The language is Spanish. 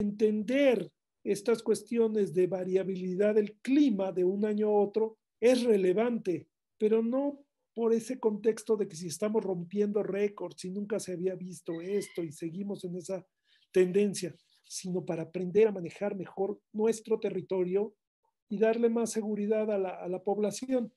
entender estas cuestiones de variabilidad del clima de un año a otro es relevante, pero no por ese contexto de que si estamos rompiendo récords si nunca se había visto esto y seguimos en esa tendencia, sino para aprender a manejar mejor nuestro territorio y darle más seguridad a la, a la población.